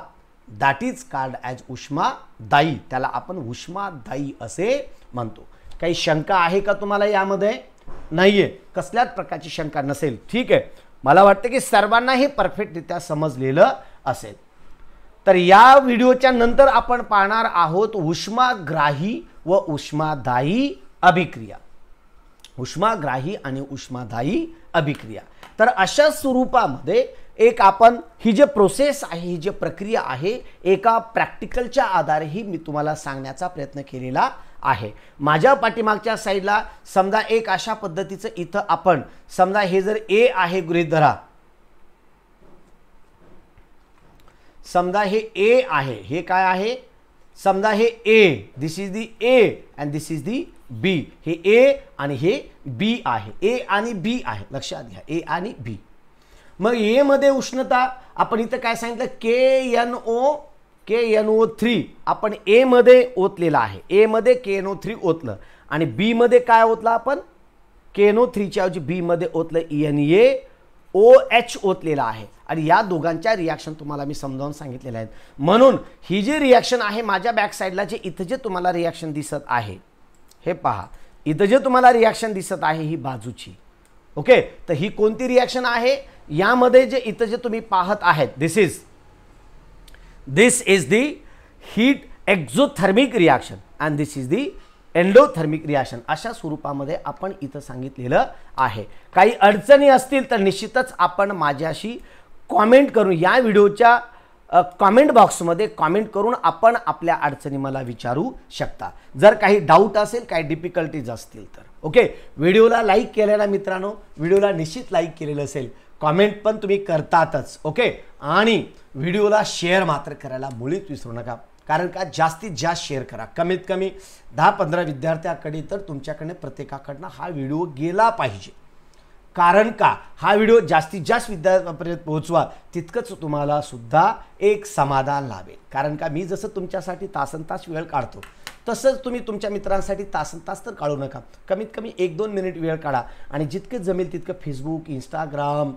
दॅट इज कॉल्ड ॲज उष्मादायी त्याला आपण उष्मादायी असे म्हणतो काही शंका आहे का तुम्हाला यामध्ये नाही आहे कसल्याच प्रकारची शंका नसेल ठीक आहे मला वाटतं की सर्वांना हे परफेक्टरित्या समजलेलं असेल तर या व्हिडिओच्या नंतर आपण पाहणार आहोत उष्माग्राही व उष्मादायी अभिक्रिया उष्माग्राही आणि उष्मादायी अभिक्रिया तर अशा स्वरूपामध्ये एक आपण ही जे प्रोसेस आहे ही जी प्रक्रिया आहे एका प्रॅक्टिकलच्या आधारेही ही मी तुम्हाला सांगण्याचा प्रयत्न केलेला आहे माझ्या पाठीमागच्या साईडला समजा एक अशा पद्धतीचं इथं आपण समजा हे जर ए आहे गृहित धरा समजा हे ए आहे हे काय आहे समजा हे A this is the A and this is the B हे ए आणि हे बी आहे ए आणि बी आहे लक्षात घ्या ए आणि बी मग एमध्ये उष्णता आपण इथं काय सांगितलं K N O K N O three आपण एमध्ये ओतलेला आहे एमध्ये के एन ओ थ्री ओतलं आणि बीमध्ये काय ओतलं आपण के एन ओ थ्रीच्या ऐवजी बीमध्ये ओतलं E e N A e O H ओतलेला आहे आणि या दोघांच्या रिॲक्शन तुम्हाला मी समजावून सांगितलेल्या आहेत म्हणून ही जी रिॲक्शन आहे माझ्या बॅकसाईडला जे इथं जे तुम्हाला रिॲक्शन दिसत आहे हे पहा इथं जे तुम्हाला रिॲक्शन दिसत आहे ही बाजूची ओके तर ही कोणती रिॲक्शन आहे यामध्ये जे इथं जे तुम्ही पाहत आहेत this is this is the heat exothermic reaction and this is the endothermic reaction अशा स्वरूपामध्ये आपण इथं सांगितलेलं आहे काही अडचणी असतील तर निश्चितच आपण माझ्याशी कॉमेंट करून या व्हिडिओच्या कॉमेंट बॉक्समध्ये कॉमेंट करून आपण आपल्या अडचणी मला विचारू शकता जर काही डाऊट असेल काही डिफिकल्टीज असतील तर ओके व्हिडिओला लाईक केलेला मित्रांनो व्हिडिओला निश्चित लाईक केलेलं असेल कॉमेंट पण तुम्ही करतातच ओके आणि व्हिडिओला शेअर मात्र करायला मुळीच विसरू नका कारण का जास्तीत जास्त शेअर करा कमीत कमी दहा पंधरा विद्यार्थ्याकडे तर तुमच्याकडनं प्रत्येकाकडनं हा व्हिडिओ गेला पाहिजे कारण का हा व्हिडिओ जास्तीत जास्त विद्यार्थ्यांपर्यंत पोहोचवा तितकंच तुम्हाला सुद्धा एक समाधान लाभेल कारण का मी जसं तुमच्यासाठी तासन तास वेळ काढतो तसंच तुम्ही तुमच्या मित्रांसाठी तासन तास तर काढू नका कमीत कमी एक दोन मिनिट वेळ काढा आणि जितकं जमेल तितकं फेसबुक इंस्टाग्राम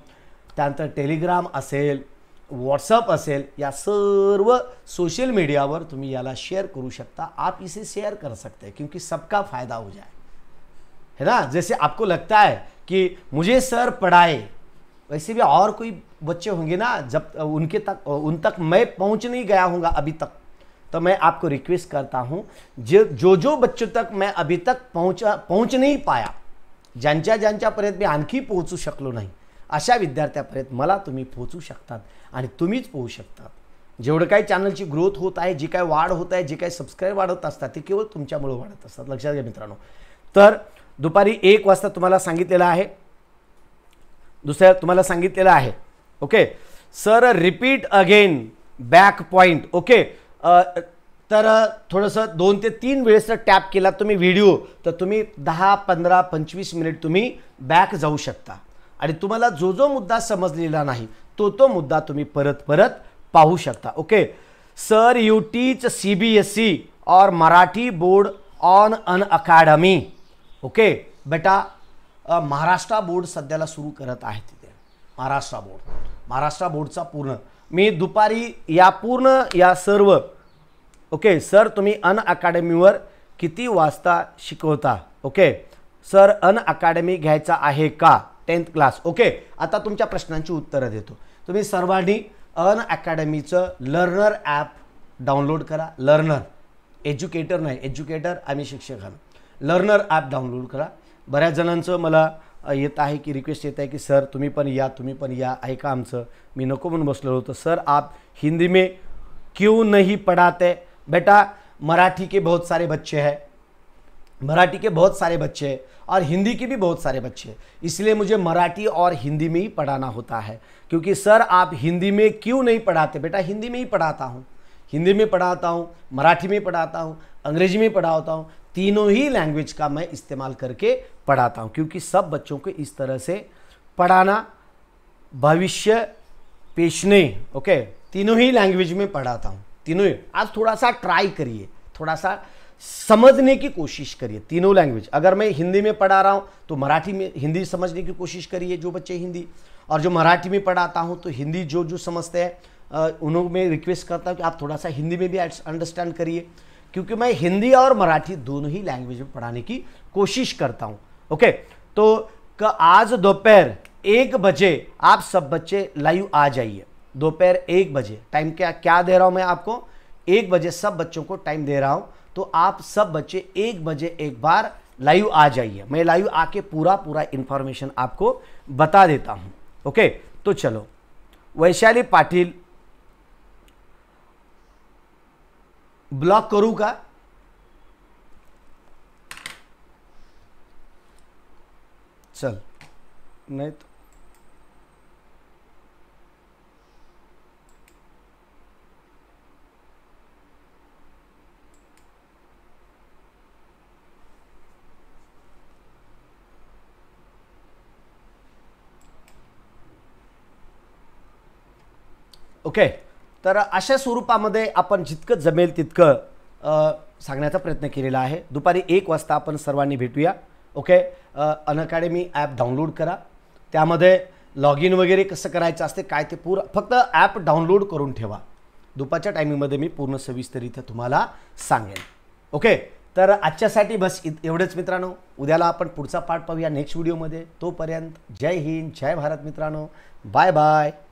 त्यानंतर टेलिग्राम असेल व्हॉट्सअप असेल या सर्व सोशल मीडियावर तुम्ही याला शेअर करू शकता आप इसे शेअर कर सकते क्योंकि सबका फायदा हो जाए है ना जैसे आपको लगता है कि मुझे सर पढ़ाए वैसे भी और कोई बच्चे होंगे ना जब उनके तक उन तक मैं पहुंच नहीं गया हूँ अभी तक तो मैं आपको रिक्वेस्ट करता हूँ जे जो जो बच्चों तक मैं अभी तक पहुंचा पहुंच नहीं पाया ज्यांच्या ज्यांच्यापर्यंत मी आणखी पोहोचू शकलो नाही अशा विद्यार्थ्यापर्यंत मला तुम्ही पोहोचू शकतात आणि तुम्हीच पोहू शकतात जेवढं काही चॅनलची ग्रोथ होत आहे जी काय वाढ होत आहे जे काही सबस्क्राईब वाढत असतात ते केवळ तुमच्यामुळे वाढत असतात लक्षात घ्या मित्रांनो तर दुपारी एक वाजता तुम्हाला सांगितलेलं आहे दुसऱ्या तुम्हाला सांगितलेलं आहे okay sir repeat again back point okay तर थोडंसं दोन ते तीन वेळेस जर टॅप केला तुम्ही व्हिडिओ तर तुम्ही दहा पंधरा पंचवीस मिनिट तुम्ही बॅक जाऊ शकता आणि तुम्हाला जो जो मुद्दा समजलेला नाही तो तो मुद्दा तुम्ही परत परत पाहू शकता okay sir you teach C B S C और Marathi board on Unacademy okay बेटा महाराष्ट्र बोर्ड सध्याला सुरू करत आहे तिथे महाराष्ट्र बोर्ड महाराष्ट्र बोर्डचा पूर्ण मी दुपारी या पूर्ण या सर्व ओके सर तुम्ही अन किती वाजता शिकवता ओके सर अन अकॅडमी घ्यायचा आहे का टेन्थ क्लास ओके आता तुमच्या प्रश्नांची उत्तरं देतो तुम्ही सर्वांनी अन अकॅडमीचं लर्नर ॲप डाउनलोड करा लर्नर एज्युकेटर नाही एज्युकेटर आम्ही शिक्षक शिक्षकांना लर्नर ऐप डाउनलोड करा बऱ्याच जणांचं मला ये है कि रिक्वेस्ट ये है कि सर तुम्हें या तुम्हें पन या ऐका आमच मी नको म्हणून हो तो सर आप हिंदी में क्यों नहीं पढ़ाते बेटा मराठी के बहुत सारे बच्चे हैं मराठी के बहुत सारे बच्चे हैं और हिंदी के भी बहुत सारे बच्चे हैं इसलिए मुझे मराठी और हिंदी में ही पढ़ाना होता है क्योंकि सर आप हिंदी में क्यों नहीं पढ़ाते बेटा हिंदी में ही पढ़ाता हूँ हिंदी में पढ़ाता हूँ मराठी में पढ़ाता हूँ अंग्रेजी में पढ़ाता हूँ तीनों ही लैंग्वेज का मैं इस्तेमाल करके पढ़ाता हूँ क्योंकि सब बच्चों को इस तरह से पढ़ाना भविष्य पेशने ओके तीनों ही लैंग्वेज में पढ़ाता हूँ तीनों ही आप थोड़ा सा ट्राई करिए थोड़ा सा समझने की कोशिश करिए तीनों लैंग्वेज अगर मैं हिंदी में पढ़ा रहा हूँ तो मराठी में हिंदी समझने की कोशिश करिए जो बच्चे हिंदी और जो मराठी में पढ़ाता हूँ तो हिंदी जो जो समझते हैं उन्होंने रिक्वेस्ट करता हूँ कि आप थोड़ा सा हिंदी में भी अंडरस्टैंड करिए क्योंकि मैं हिंदी और मराठी दोनों ही लैंग्वेज में पढ़ाने की कोशिश करता हूँ ओके तो आज दोपहर एक बजे आप सब बच्चे लाइव आ जाइए दोपहर एक बजे टाइम क्या क्या दे रहा हूँ मैं आपको एक बजे सब बच्चों को टाइम दे रहा हूँ तो आप सब बच्चे एक बजे एक बार लाइव आ जाइए मैं लाइव आके पूरा पूरा इन्फॉर्मेशन आपको बता देता हूँ ओके तो चलो वैशाली पाटिल ब्लॉक करू का चल नाही ओके तर अशा स्वरूपामध्ये आपण जितकं जमेल तितकं सांगण्याचा प्रयत्न केलेला आहे दुपारी एक वाजता आपण सर्वांनी भेटूया ओके अन ॲप डाउनलोड करा त्यामध्ये लॉग इन वगैरे कसं करायचं असते काय ते पूर फक्त ॲप डाउनलोड करून ठेवा दुपारच्या टायमिंगमध्ये मी पूर्ण सविस्तर इथं तुम्हाला सांगेन ओके तर आजच्यासाठी बस एवढेच मित्रांनो उद्याला आपण पुढचा पाठ पाहूया नेक्स्ट व्हिडिओमध्ये तोपर्यंत जय हिंद जय भारत मित्रांनो बाय बाय